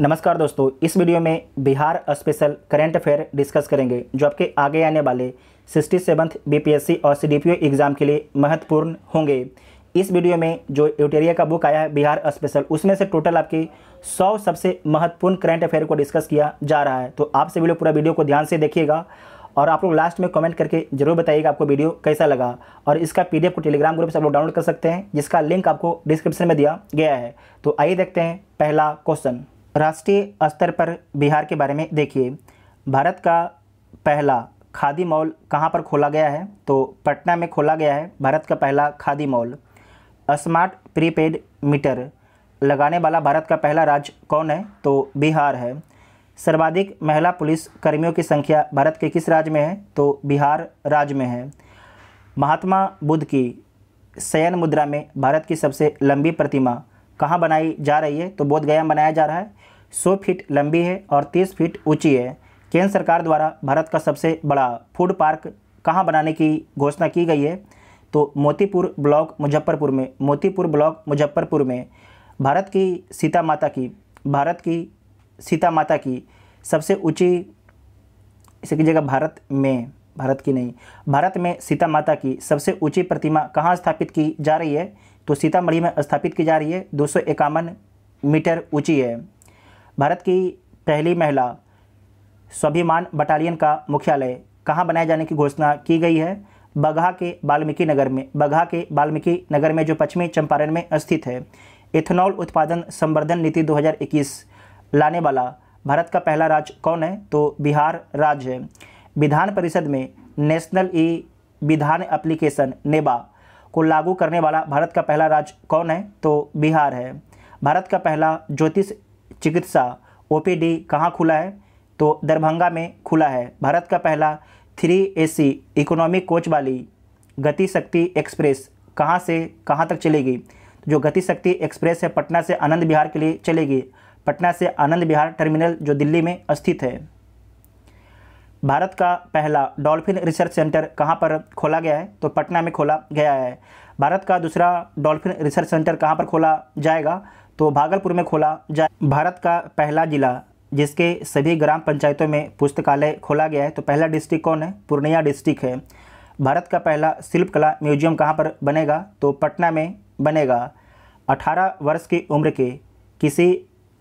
नमस्कार दोस्तों इस वीडियो में Bihar special current affair discuss करेंगे जो आपके आगे आने वाले सिक्सटी सेवन्थ बीपीएससी और सीडीपीओ एग्ज़ाम के लिए महत्वपूर्ण होंगे इस वीडियो में जो यूटेरिया का बुक आया है बिहार स्पेशल उसमें से टोटल आपके 100 सबसे महत्वपूर्ण करेंट अफेयर को डिस्कस किया जा रहा है तो आप सभी लोग पूरा वीडियो को ध्यान से देखिएगा और आप लोग लास्ट में कमेंट करके जरूर बताइएगा आपको वीडियो कैसा लगा और इसका पीडीएफ को टेलीग्राम ग्रुप से आप लोग डाउनलोड कर सकते हैं जिसका लिंक आपको डिस्क्रिप्शन में दिया गया है तो आइए देखते हैं पहला क्वेश्चन राष्ट्रीय स्तर पर बिहार के बारे में देखिए भारत का पहला खादी मॉल कहाँ पर खोला गया है तो पटना में खोला गया है भारत का पहला khadi mall smart prepaid meter लगाने वाला भारत का पहला राज्य कौन है तो बिहार है सर्वाधिक महिला पुलिस कर्मियों की संख्या भारत के किस राज्य में है तो बिहार राज्य में है महात्मा बुद्ध की शयन मुद्रा में भारत की सबसे लंबी प्रतिमा कहाँ बनाई जा रही है तो बोधगया बनाया जा रहा है 100 फीट लंबी है और 30 फीट ऊंची है केंद्र सरकार द्वारा भारत का सबसे बड़ा फूड पार्क कहाँ बनाने की घोषणा की गई है तो मोतीपुर ब्लॉक मुजफ्फरपुर में मोतीपुर ब्लॉक मुजफ्फरपुर में भारत की सीता माता की भारत की सीता माता की सबसे ऊंची इसकी जगह भारत में भारत की नहीं भारत में सीता माता की सबसे ऊंची प्रतिमा कहाँ स्थापित की जा रही है तो सीतामढ़ी में स्थापित की जा रही है दो मीटर ऊंची है भारत की पहली महिला स्वाभिमान बटालियन का मुख्यालय कहाँ बनाए जाने की घोषणा की गई है बगहा के वाल्मीकि नगर में बगहा के वाल्मीकि नगर में जो पश्चिमी चंपारण में स्थित है इथेनॉल उत्पादन संवर्धन नीति 2021 लाने वाला भारत का पहला राज्य कौन है तो बिहार राज्य है विधान परिषद में नेशनल ई विधान एप्लीकेशन नेबा को लागू करने वाला भारत का पहला राज्य कौन है तो बिहार है भारत का पहला ज्योतिष चिकित्सा ओपीडी कहाँ खुला है तो दरभंगा में खुला है भारत का पहला थ्री एसी इकोनॉमिक कोच वाली गति शक्ति एक्सप्रेस कहाँ से कहाँ तक चलेगी जो गति शक्ति एक्सप्रेस है पटना से आनंद बिहार के लिए चलेगी पटना से आनंद बिहार टर्मिनल जो दिल्ली में स्थित है भारत का पहला डॉल्फिन रिसर्च सेंटर कहाँ पर खोला गया है तो पटना में खोला गया है भारत का दूसरा डॉल्फिन रिसर्च सेंटर कहाँ पर खोला जाएगा तो भागलपुर में खोला जाए भारत का पहला जिला जिसके सभी ग्राम पंचायतों में पुस्तकालय खोला गया है तो पहला डिस्ट्रिक्ट कौन है पूर्णिया डिस्ट्रिक्ट है भारत का पहला शिल्पकला म्यूजियम कहाँ पर बनेगा तो पटना में बनेगा 18 वर्ष की उम्र के किसी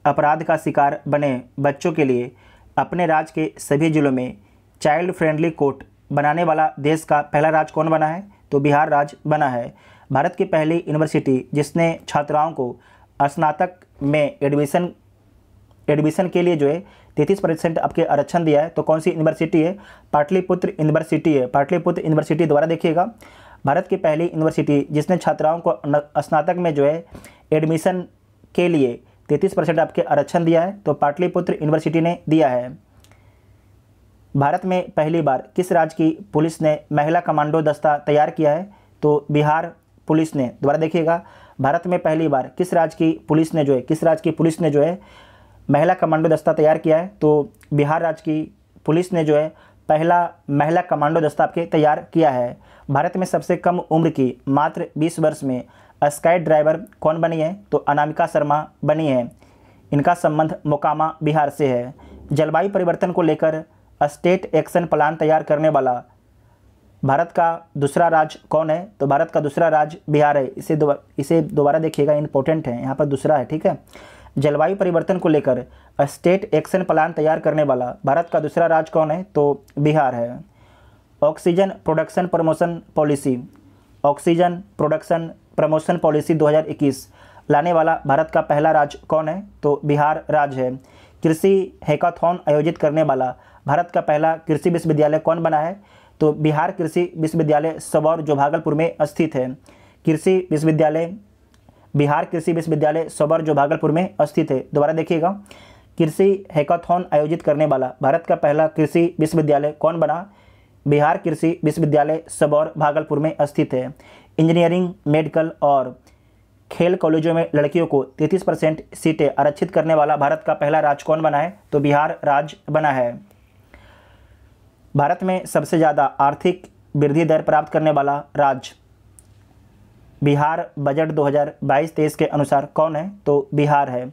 अपराध का शिकार बने बच्चों के लिए अपने राज्य के सभी जिलों में चाइल्ड फ्रेंडली कोर्ट बनाने वाला देश का पहला राज्य कौन बना है तो बिहार राज्य बना है भारत की पहली यूनिवर्सिटी जिसने छात्राओं को स्नातक में एडमिशन एडमिशन के लिए जो है तैंतीस परसेंट आपके आरक्षण दिया है तो कौन सी यूनिवर्सिटी है पाटलिपुत्र यूनिवर्सिटी है पाटलिपुत्र यूनिवर्सिटी द्वारा देखिएगा भारत की पहली यूनिवर्सिटी जिसने छात्राओं को स्नातक में जो है एडमिशन के लिए तैंतीस परसेंट आपके आरक्षण दिया है तो पाटलिपुत्र यूनिवर्सिटी ने दिया है भारत में पहली बार किस राज्य की पुलिस ने महिला कमांडो दस्ता तैयार किया है तो बिहार पुलिस ने द्वारा देखिएगा भारत में पहली बार किस राज्य की पुलिस ने जो है किस राज्य की पुलिस ने जो है महिला कमांडो दस्ता तैयार किया है तो बिहार राज्य की पुलिस ने जो है पहला महिला कमांडो दस्ता आपके तैयार किया है भारत में सबसे कम उम्र की मात्र 20 वर्ष में स्काई ड्राइवर कौन बनी है तो अनामिका शर्मा बनी है इनका संबंध मोकामा बिहार से है जलवायु परिवर्तन को लेकर स्टेट एक्शन प्लान तैयार करने वाला भारत का दूसरा राज्य कौन है तो भारत का दूसरा राज्य बिहार है इसे दो इसे दोबारा देखिएगा इंपॉर्टेंट है यहाँ पर दूसरा है ठीक है जलवायु परिवर्तन को लेकर स्टेट एक्शन प्लान तैयार करने वाला भारत का दूसरा राज्य कौन है तो बिहार है oxygen production promotion policy oxygen production promotion policy 2021 लाने वाला भारत का पहला राज्य कौन है तो बिहार राज्य है कृषि हैकाथॉन आयोजित करने वाला भारत का पहला कृषि विश्वविद्यालय कौन बना है तो बिहार कृषि विश्वविद्यालय सबौर जो भागलपुर में स्थित है कृषि विश्वविद्यालय बिहार कृषि विश्वविद्यालय सबौर जो भागलपुर में स्थित है दोबारा देखिएगा कृषि हैकाथॉन आयोजित करने वाला भारत का पहला कृषि विश्वविद्यालय कौन बना बिहार कृषि विश्वविद्यालय सबौर भागलपुर में स्थित है इंजीनियरिंग मेडिकल और खेल कॉलेजों में लड़कियों को 33 परसेंट सीटें आरक्षित करने वाला भारत का पहला राज्य कौन बना है तो बिहार राज्य बना है भारत में सबसे ज़्यादा आर्थिक वृद्धि दर प्राप्त करने वाला राज्य बिहार बजट 2022-23 के अनुसार कौन है तो बिहार है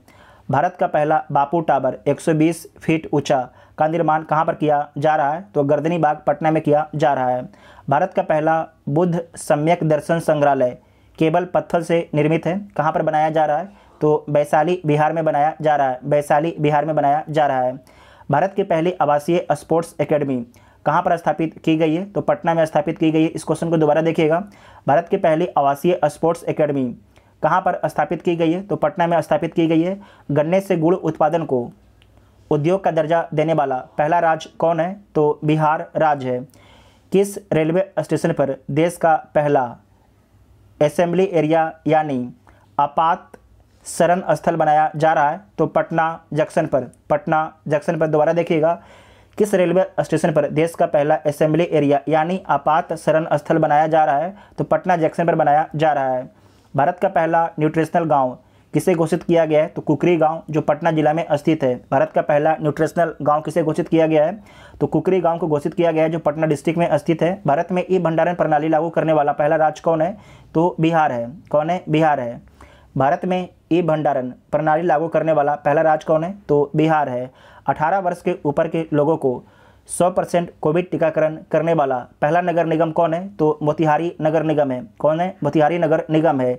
भारत का पहला बापू टावर 120 फीट ऊंचा का निर्माण कहाँ पर किया जा रहा है तो गर्दनी बाग पटना में किया जा रहा है भारत का पहला बुद्ध सम्यक दर्शन संग्रहालय केवल पत्थर से निर्मित है कहाँ पर बनाया जा रहा है तो वैशाली बिहार में बनाया जा रहा है वैशाली बिहार में बनाया जा रहा है भारत की पहली आवासीय स्पोर्ट्स एकेडमी कहाँ पर स्थापित की गई है तो पटना में स्थापित की गई है इस क्वेश्चन को दोबारा देखिएगा भारत की पहली आवासीय स्पोर्ट्स एकेडमी कहाँ पर स्थापित की गई है तो पटना में स्थापित की गई है गन्ने से गुड़ उत्पादन को उद्योग का दर्जा देने वाला पहला राज्य कौन है तो बिहार राज्य है किस रेलवे स्टेशन पर देश का पहला असेंबली एरिया यानी आपात शरण स्थल बनाया जा रहा है तो पटना जंक्शन पर पटना जंक्शन पर दोबारा देखिएगा किस रेलवे स्टेशन पर देश का पहला असेंबली एरिया यानी आपात शरण स्थल बनाया जा रहा है तो पटना जंक्शन पर बनाया जा रहा है भारत का पहला न्यूट्रिशनल गांव किसे घोषित किया गया है तो कुकरी गांव जो पटना जिला में स्थित है भारत का पहला न्यूट्रिशनल गांव किसे घोषित किया गया है तो कुकरी गांव को घोषित किया गया है जो पटना डिस्ट्रिक्ट में स्थित है भारत में ई भंडारण प्रणाली लागू करने वाला पहला राज्य कौन है तो बिहार है कौन है बिहार है भारत में ई भंडारण प्रणाली लागू करने वाला पहला राज्य कौन है तो बिहार है अठारह वर्ष के ऊपर के लोगों को 100 परसेंट कोविड टीकाकरण करने वाला पहला नगर निगम कौन है तो मोतिहारी नगर निगम है कौन है मोतिहारी नगर निगम है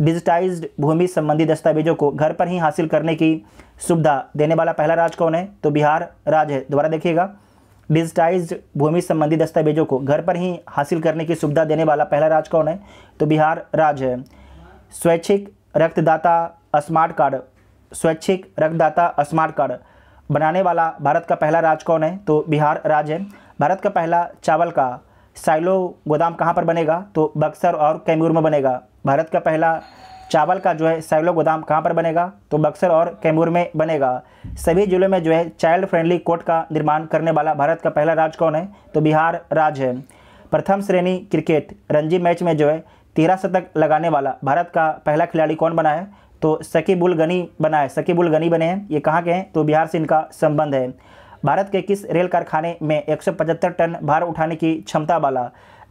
डिजिटाइज्ड भूमि संबंधी दस्तावेजों को घर पर ही हासिल करने की सुविधा देने वाला पहला राज्य कौन है तो बिहार राज्य है दोबारा देखिएगा डिजिटाइज भूमि संबंधी दस्तावेजों को घर पर ही हासिल करने की सुविधा देने वाला पहला राज्य कौन है तो बिहार राज्य है स्वैच्छिक रक्तदाता स्मार्ट कार्ड स्वैच्छिक रक्तदाता स्मार्ट कार्ड बनाने वाला भारत का पहला राज्य कौन है तो बिहार राज्य है भारत का पहला चावल का साइलो गोदाम कहाँ पर बनेगा तो बक्सर और कैमूर में बनेगा भारत का पहला चावल का जो है साइलो गोदाम कहाँ पर बनेगा तो बक्सर और कैमूर में बनेगा सभी जिलों में जो है चाइल्ड फ्रेंडली कोर्ट का निर्माण करने वाला भारत का पहला राज्य कौन है तो बिहार राज्य है प्रथम श्रेणी क्रिकेट रणजी मैच में जो है तेरह शतक लगाने वाला भारत का पहला खिलाड़ी कौन बना है तो सकीबुल गनी बना है सकीबुल गनी बने हैं ये कहाँ के हैं तो बिहार से इनका संबंध है भारत के किस रेल कारखाने में एक टन भार उठाने की क्षमता वाला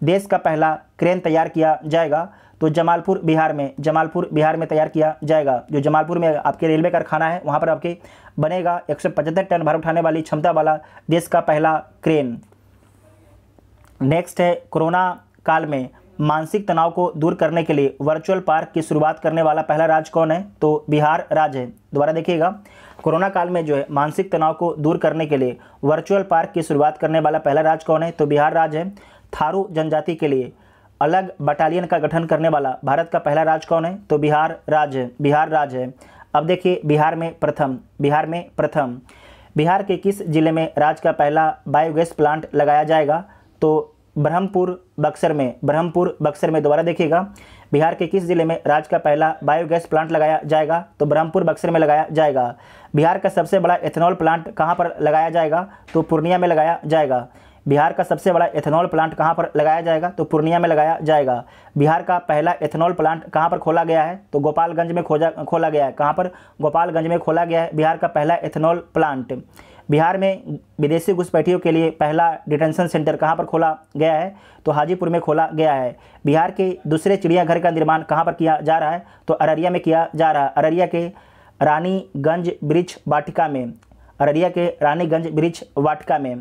देश का पहला क्रेन तैयार किया जाएगा तो जमालपुर बिहार में जमालपुर बिहार में तैयार किया जाएगा जो जमालपुर में आपके रेलवे कारखाना है वहाँ पर आपके बनेगा एक टन भार उठाने वाली क्षमता वाला देश का पहला क्रेन नेक्स्ट है कोरोना काल में मानसिक तनाव को दूर करने के लिए वर्चुअल पार्क की शुरुआत करने वाला पहला राज्य कौन है तो बिहार राज्य है दोबारा देखिएगा कोरोना काल में जो है मानसिक तनाव को दूर करने के लिए वर्चुअल पार्क की शुरुआत करने वाला पहला राज्य कौन है तो बिहार राज्य है थारू जनजाति के लिए अलग बटालियन का गठन करने वाला भारत का पहला राज्य कौन है तो बिहार राज्य है बिहार राज्य है अब देखिए बिहार में प्रथम बिहार में प्रथम बिहार के किस जिले में राज्य का पहला बायोगैस प्लांट लगाया जाएगा तो ब्रह्मपुर बक्सर में ब्रह्मपुर बक्सर में दोबारा देखिएगा बिहार के किस जिले में राज्य का पहला बायोगैस प्लांट लगाया जाएगा तो ब्रह्मपुर बक्सर में लगाया जाएगा बिहार का सबसे बड़ा एथेनॉल प्लांट कहाँ पर लगाया जाएगा तो पूर्णिया में लगाया जाएगा बिहार का सबसे बड़ा एथेनॉल प्लांट कहाँ पर लगाया जाएगा तो पूर्णिया में लगाया जाएगा बिहार का पहला एथेनॉल प्लांट कहाँ पर खोला गया है तो गोपालगंज में खोजा खोला गया है कहाँ पर गोपालगंज में खोला गया है बिहार का पहला एथेनॉल प्लांट बिहार में विदेशी घुसपैठियों के लिए पहला डिटेंशन सेंटर कहाँ पर खोला गया है तो हाजीपुर में खोला गया है बिहार के दूसरे चिड़ियाघर का निर्माण कहाँ पर किया जा रहा है तो अररिया में किया जा रहा है अररिया के रानीगंज ब्रिज वाटिका में अररिया के रानीगंज ब्रिज वाटिका में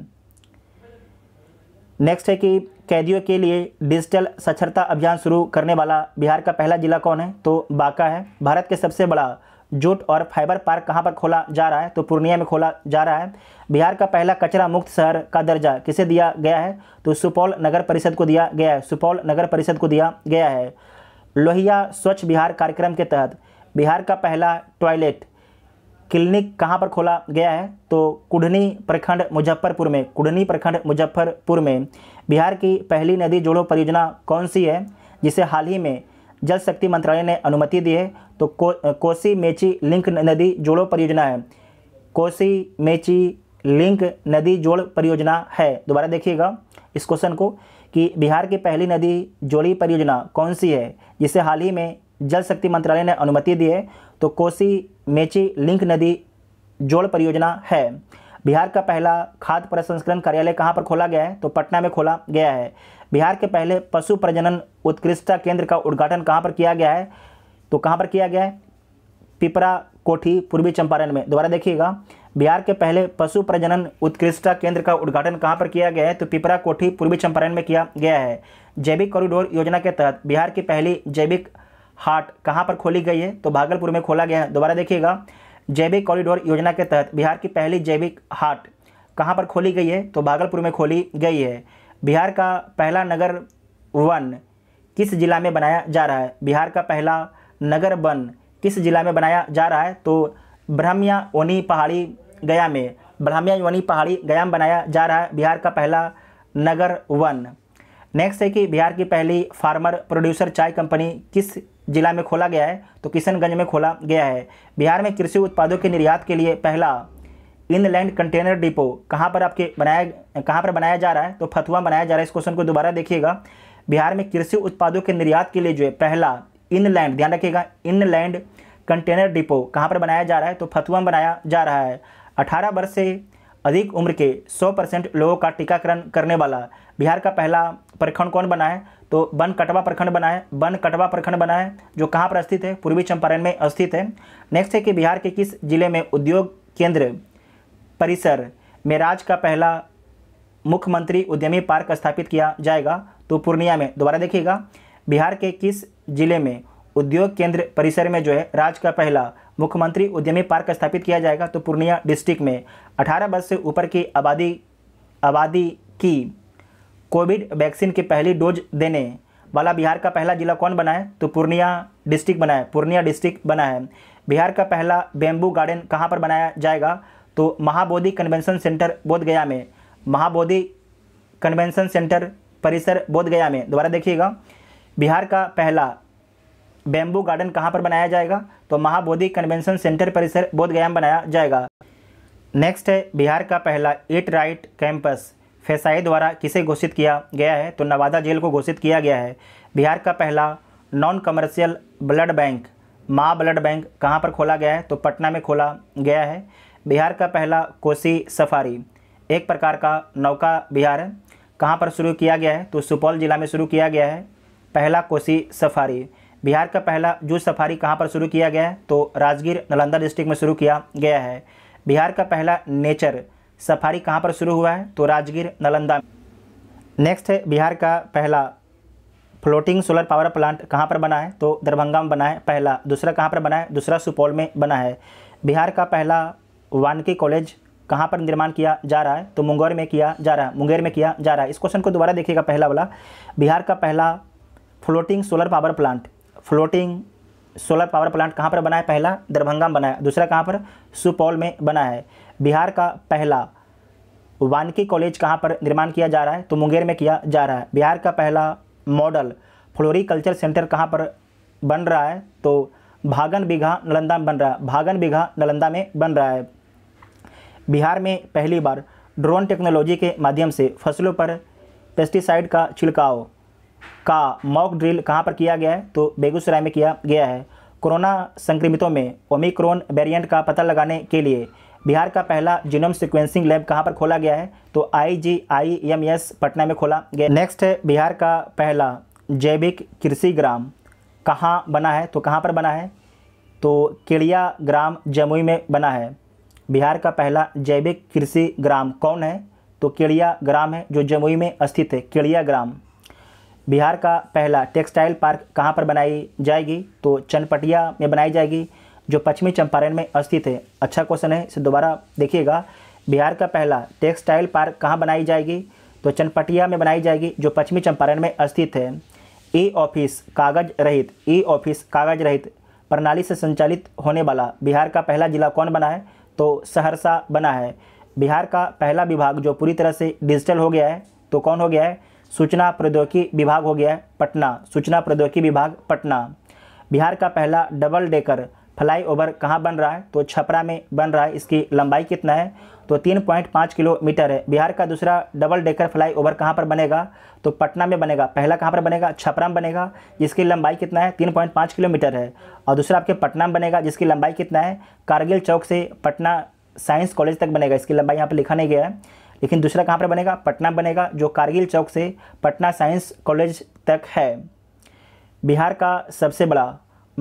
नेक्स्ट है कि कैदियों के लिए डिजिटल साक्षरता अभियान शुरू करने वाला बिहार का पहला जिला कौन है तो बांका है भारत के सबसे बड़ा जूट और फाइबर पार्क कहाँ पर खोला जा रहा है तो पूर्णिया में खोला जा रहा है बिहार का पहला कचरा मुक्त शहर का दर्जा किसे दिया गया है तो सुपौल नगर परिषद को दिया गया है सुपौल नगर परिषद को दिया गया है लोहिया स्वच्छ बिहार कार्यक्रम के तहत बिहार का पहला टॉयलेट क्लिनिक कहाँ पर खोला गया है तो कुढ़नी प्रखंड मुजफ्फरपुर में कुढ़नी प्रखंड मुजफ्फरपुर में बिहार की पहली नदी जोड़ो परियोजना कौन सी है जिसे हाल ही में जल शक्ति मंत्रालय ने अनुमति दी है तो को, कोसी मेची लिंक नदी जोड़ो परियोजना है कोसी मेची लिंक नदी जोड़ परियोजना है दोबारा देखिएगा इस क्वेश्चन को कि बिहार की पहली नदी जोड़ी परियोजना कौन सी है जिसे हाल ही में जल शक्ति मंत्रालय ने अनुमति दी है तो कोसी मेची लिंक नदी जोड़ परियोजना है बिहार का पहला खाद्य प्रसंस्करण कार्यालय कहाँ पर खोला गया है तो पटना में खोला गया है बिहार के पहले पशु प्रजनन उत्कृष्टता केंद्र का उद्घाटन कहाँ पर किया गया है तो कहाँ पर किया गया है पिपरा कोठी पूर्वी चंपारण में दोबारा देखिएगा बिहार के पहले पशु प्रजनन उत्कृष्टता केंद्र का उद्घाटन कहाँ पर किया गया है तो पिपरा कोठी पूर्वी चंपारण में किया गया है जैविक कॉरिडोर योजना के तहत बिहार की पहली जैविक हाट कहाँ पर खोली गई है तो भागलपुर में खोला गया है दोबारा देखिएगा जैविक कॉरिडोर योजना के तहत बिहार की पहली जैविक हाट कहाँ पर खोली गई है तो भागलपुर में खोली गई है बिहार का पहला नगर वन किस जिला में बनाया जा रहा है बिहार का पहला नगर वन किस जिला में बनाया जा रहा है तो ब्रह्मिया वनी पहाड़ी गया में ब्रह्मिया वनी पहाड़ी गया में बनाया जा रहा है बिहार का पहला नगर वन नेक्स्ट है कि बिहार की पहली फार्मर प्रोड्यूसर चाय कंपनी किस जिला में खोला गया है तो किशनगंज में खोला गया है बिहार में कृषि उत्पादों के निर्यात के लिए पहला इनलैंड कंटेनर डिपो कहाँ पर आपके बनाया कहाँ पर बनाया जा रहा है तो फतुआ बनाया जा रहा है इस क्वेश्चन को दोबारा देखिएगा बिहार में कृषि उत्पादों के निर्यात के लिए जो है पहला इनलैंड ध्यान रखिएगा इनलैंड कंटेनर डिपो कहाँ पर बनाया जा रहा है तो फतुआ बनाया जा रहा है अठारह वर्ष से अधिक उम्र के सौ परसेंट लोगों का टीकाकरण करने वाला बिहार का पहला प्रखंड कौन बना है तो बन कटवा प्रखंड बना है बन कटवा प्रखंड बना है जो कहाँ पर स्थित है पूर्वी चंपारण में स्थित है नेक्स्ट है कि बिहार के किस जिले में उद्योग केंद्र परिसर में राज का पहला मुख्यमंत्री उद्यमी पार्क स्थापित किया जाएगा तो पूर्णिया में दोबारा देखिएगा बिहार के किस जिले में उद्योग केंद्र परिसर में जो है राज्य का पहला मुख्यमंत्री उद्यमी पार्क स्थापित किया जाएगा तो पूर्णिया डिस्ट्रिक्ट में 18 वर्ष से ऊपर की आबादी आबादी की कोविड वैक्सीन की पहली डोज देने वाला बिहार का पहला जिला कौन बना है तो पूर्णिया डिस्ट्रिक्ट बना है पूर्णिया डिस्ट्रिक्ट बना है बिहार का पहला बेम्बू गार्डन कहाँ पर बनाया जाएगा तो महाबोधि कन्वेंशन सेंटर बोधगया में महाबोधि कन्वेंशन सेंटर परिसर बोधगया में दोबारा देखिएगा बिहार का पहला बेम्बू गार्डन कहाँ पर बनाया जाएगा तो महाबोधि कन्वेंशन सेंटर परिसर बोधगया में बनाया जाएगा नेक्स्ट है बिहार का पहला एट राइट कैंपस फेसाई द्वारा किसे घोषित किया गया है तो नवादा जेल को घोषित किया गया है बिहार का पहला non commercial blood bank Maa blood bank कहाँ पर खोला गया है तो पटना में खोला गया है बिहार का पहला कोसी सफारी एक प्रकार का नौका बिहार कहाँ पर शुरू किया गया है तो सुपौल जिला में शुरू किया गया है पहला कोसी सफारी बिहार का पहला जू सफारी कहाँ पर शुरू किया गया है तो राजगीर नालंदा डिस्ट्रिक्ट में शुरू किया गया है बिहार का पहला नेचर सफारी कहाँ पर शुरू हुआ है तो राजगीर नालंदा नेक्स्ट है बिहार का पहला फ्लोटिंग सोलर पावर प्लांट कहाँ पर बना है तो दरभंगा में बना है पहला दूसरा कहाँ पर बना है दूसरा सुपौल में बना है बिहार का पहला वानकी कॉलेज कहाँ पर निर्माण किया जा रहा है तो मुंगेर में किया जा रहा है मुंगेर में किया जा रहा है इस क्वेश्चन को दोबारा देखिएगा पहला वाला बिहार का पहला floating solar power plant floating solar power plant कहाँ पर बना है पहला दरभंगा में बना है दूसरा कहाँ पर सुपौल में बना है बिहार का पहला वानकी कॉलेज कहाँ पर निर्माण किया जा रहा है तो मुंगेर में किया जा रहा है बिहार का पहला मॉडल फ्लोरिकल्चर सेंटर कहाँ पर बन रहा है तो भागन बीघा नालंदा में बन रहा है भागन बीघा नालंदा में बन रहा है बिहार में पहली बार ड्रोन टेक्नोलॉजी के माध्यम से फसलों पर पेस्टिसाइड का छिड़काव का मॉक ड्रिल कहाँ पर किया गया है तो बेगूसराय में किया गया है कोरोना संक्रमितों में ओमिक्रोन वेरिएंट का पता लगाने के लिए बिहार का पहला जीनोम सिक्वेंसिंग लैब कहाँ पर खोला गया है तो आईजीआईएमएस पटना में खोला गया नेक्स्ट है बिहार का पहला जैविक कृषि ग्राम कहाँ बना है तो कहाँ पर बना है तो केड़िया ग्राम जमुई में बना है बिहार का पहला जैविक कृषि ग्राम कौन है तो केड़िया ग्राम है जो जमुई में स्थित है केड़िया ग्राम बिहार का पहला टेक्सटाइल पार्क कहाँ पर बनाई जाएगी तो चनपटिया में बनाई जाएगी जो पश्चिमी चंपारण में स्थित है अच्छा क्वेश्चन है इसे दोबारा देखिएगा बिहार का पहला टेक्सटाइल पार्क कहाँ बनाई जाएगी तो चनपटिया में बनाई जाएगी जो पश्चिमी चंपारण में स्थित है ई ऑफिस कागज रहित ई ऑफिस कागज रहित प्रणाली से संचालित होने वाला बिहार का पहला जिला कौन बना है तो सहरसा बना है बिहार का पहला विभाग जो पूरी तरह से डिजिटल हो गया है तो कौन हो गया है सूचना प्रौद्योगिकी विभाग हो गया है पटना सूचना प्रौद्योगिकी विभाग पटना बिहार का पहला डबल डेकर फ्लाई ओवर कहाँ बन रहा है तो छपरा में बन रहा है इसकी लंबाई कितना है तो 3.5 किलोमीटर है बिहार का दूसरा डबल डेकर फ्लाई ओवर कहाँ पर बनेगा तो पटना में बनेगा पहला कहाँ पर बनेगा छपरा में बनेगा जिसकी लंबाई कितना है 3.5 किलोमीटर है और दूसरा आपके पटना में बनेगा जिसकी लंबाई कितना है कारगिल चौक से पटना साइंस कॉलेज तक बनेगा इसकी लंबाई यहाँ पर लिखा नहीं गया है लेकिन दूसरा कहाँ पर बनेगा पटना बनेगा जो कारगिल चौक से पटना साइंस कॉलेज तक है बिहार का सबसे बड़ा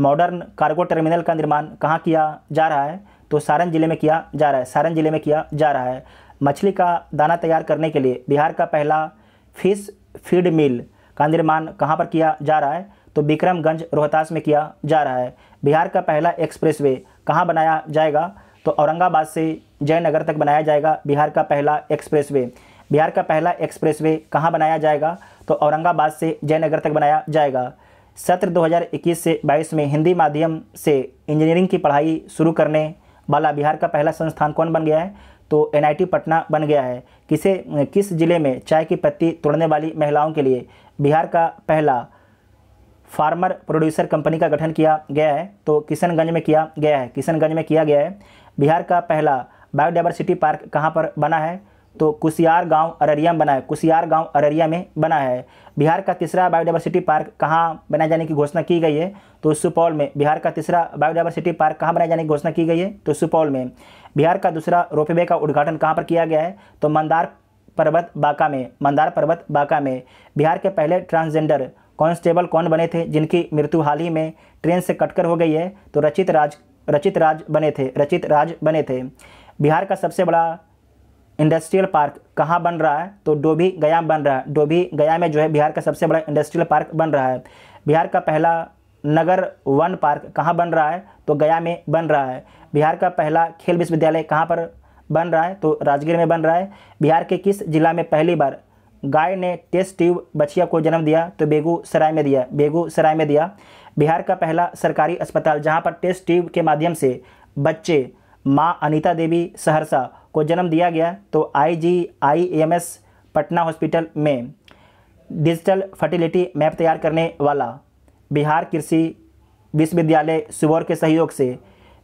मॉडर्न कार्गो टर्मिनल का निर्माण कहाँ किया जा रहा है तो सारण ज़िले में किया जा रहा है सारण ज़िले में किया जा रहा है मछली का दाना तैयार करने के लिए बिहार का पहला फिश फीड मिल का निर्माण कहाँ पर किया जा रहा है तो बिक्रमगंज रोहतास में किया जा रहा है बिहार का पहला एक्सप्रेस वे कहाँ बनाया जाएगा तो औरंगाबाद से जयनगर तक बनाया जाएगा बिहार का पहला एक्सप्रेस वे बिहार का पहला एक्सप्रेस वे कहाँ बनाया जाएगा तो औरंगाबाद से जयनगर तक बनाया जाएगा सत्र 2021 से 22 में हिंदी माध्यम से इंजीनियरिंग की पढ़ाई शुरू करने बाला बिहार का पहला संस्थान कौन बन गया है तो एन पटना बन गया है किसे किस जिले में चाय की पत्ती तोड़ने वाली महिलाओं के लिए बिहार का पहला फार्मर प्रोड्यूसर कंपनी का गठन किया गया है तो किशनगंज में किया गया है किशनगंज में किया गया है बिहार का पहला बायोडाइवर्सिटी पार्क कहाँ पर बना है तो कुसियार गांव अररिया में बना है कुसियार गांव अररिया में बना है बिहार का तीसरा बायोडाइवर्सिटी पार्क कहाँ बनाए जाने की घोषणा की गई है तो सुपौल में बिहार का तीसरा बायोडाइवर्सिटी पार्क कहाँ बनाए जाने की घोषणा की गई है तो सुपौल में बिहार का दूसरा रोपवे का उद्घाटन कहाँ पर किया गया है तो मंदार पर्वत बांका में मंदार पर्वत बांका में बिहार के पहले ट्रांसजेंडर कांस्टेबल कौन बने थे जिनकी मृत्यु हाल ही में ट्रेन से कटकर हो गई है तो रचित राज रचित राज बने थे रचित राज बने थे बिहार का सबसे बड़ा इंडस्ट्रियल पार्क कहाँ बन रहा है तो डोभी गया बन रहा है डोभी गया में जो है बिहार का सबसे बड़ा इंडस्ट्रियल पार्क बन रहा है बिहार का पहला नगर वन पार्क कहाँ बन रहा है तो गया में बन रहा है बिहार का पहला खेल विश्वविद्यालय कहाँ पर बन रहा है तो राजगीर में बन रहा है बिहार के किस जिला में पहली बार गाय ने टेस्ट ट्यूब बछिया को जन्म दिया तो बेगूसराय में दिया बेगूसराय में दिया बिहार का पहला सरकारी अस्पताल जहाँ पर टेस्ट ट्यूब के माध्यम से बच्चे माँ अनीता देवी सहरसा को जन्म दिया गया तो I G I M S Patna hospital में डिजिटल फर्टिलिटी मैप तैयार करने वाला बिहार कृषि विश्वविद्यालय सुबौर के सहयोग से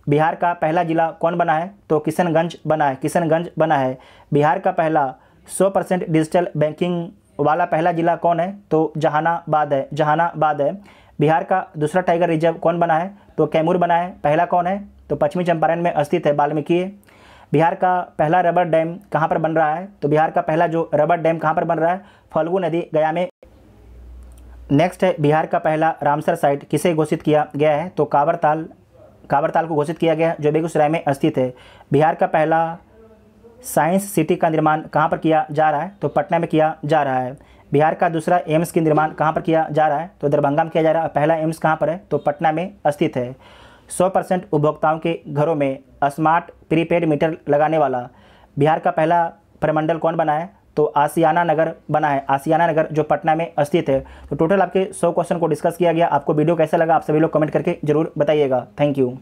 बिहार का पहला ज़िला कौन बना है तो किशनगंज बना है किशनगंज बना है बिहार का पहला 100 परसेंट डिजिटल बैंकिंग वाला पहला ज़िला कौन है तो जहानाबाद है जहानाबाद है बिहार का दूसरा टाइगर रिजर्व कौन बना है तो कैमूर बना है पहला कौन है तो पश्चिमी चंपारण में स्थित है वाल्मीकि बिहार का पहला रबर डैम कहाँ पर बन रहा है तो बिहार का पहला जो रबर डैम कहाँ पर बन रहा है फल्गु नदी गया में नेक्स्ट है बिहार का पहला रामसर साइट किसे घोषित किया गया है तो कांवरताल कांवरताल को घोषित किया गया है जो बेगूसराय में स्थित है बिहार का पहला साइंस सिटी का निर्माण कहाँ पर किया जा रहा है तो पटना में किया जा रहा है बिहार का दूसरा एम्स के निर्माण कहाँ पर किया जा रहा है तो दरभंगा में किया जा रहा है पहला एम्स कहाँ पर है तो पटना में स्थित है 100 परसेंट उपभोक्ताओं के घरों में स्मार्ट प्रीपेड मीटर लगाने वाला बिहार का पहला परमंडल कौन बना है तो आसियाना नगर बना है आसियाना नगर जो पटना में स्थित है तो टोटल आपके 100 क्वेश्चन को डिस्कस किया गया आपको वीडियो कैसा लगा आप सभी लोग कमेंट करके जरूर बताइएगा थैंक यू